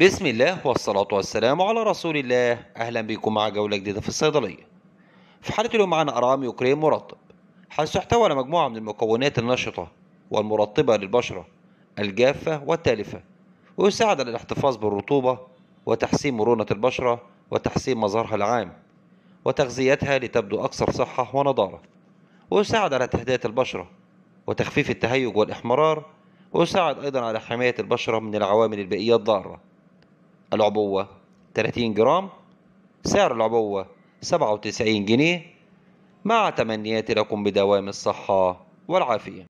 بسم الله والصلاة والسلام على رسول الله أهلا بكم مع جولة جديدة في الصيدلية في حلقة اليوم معنا أرامي وكريم مرطب حيث تحتوي على مجموعة من المكونات النشطة والمرطبة للبشرة الجافة والتالفة ويساعد على الاحتفاظ بالرطوبة وتحسين مرونة البشرة وتحسين مظهرها العام وتغذيتها لتبدو أكثر صحة ونضارة ويساعد على تهدئة البشرة وتخفيف التهيج والإحمرار ويساعد أيضا على حماية البشرة من العوامل البيئية الضارة العبوة 30 جرام سعر العبوة 97 جنيه مع تمنياتي لكم بدوام الصحة والعافية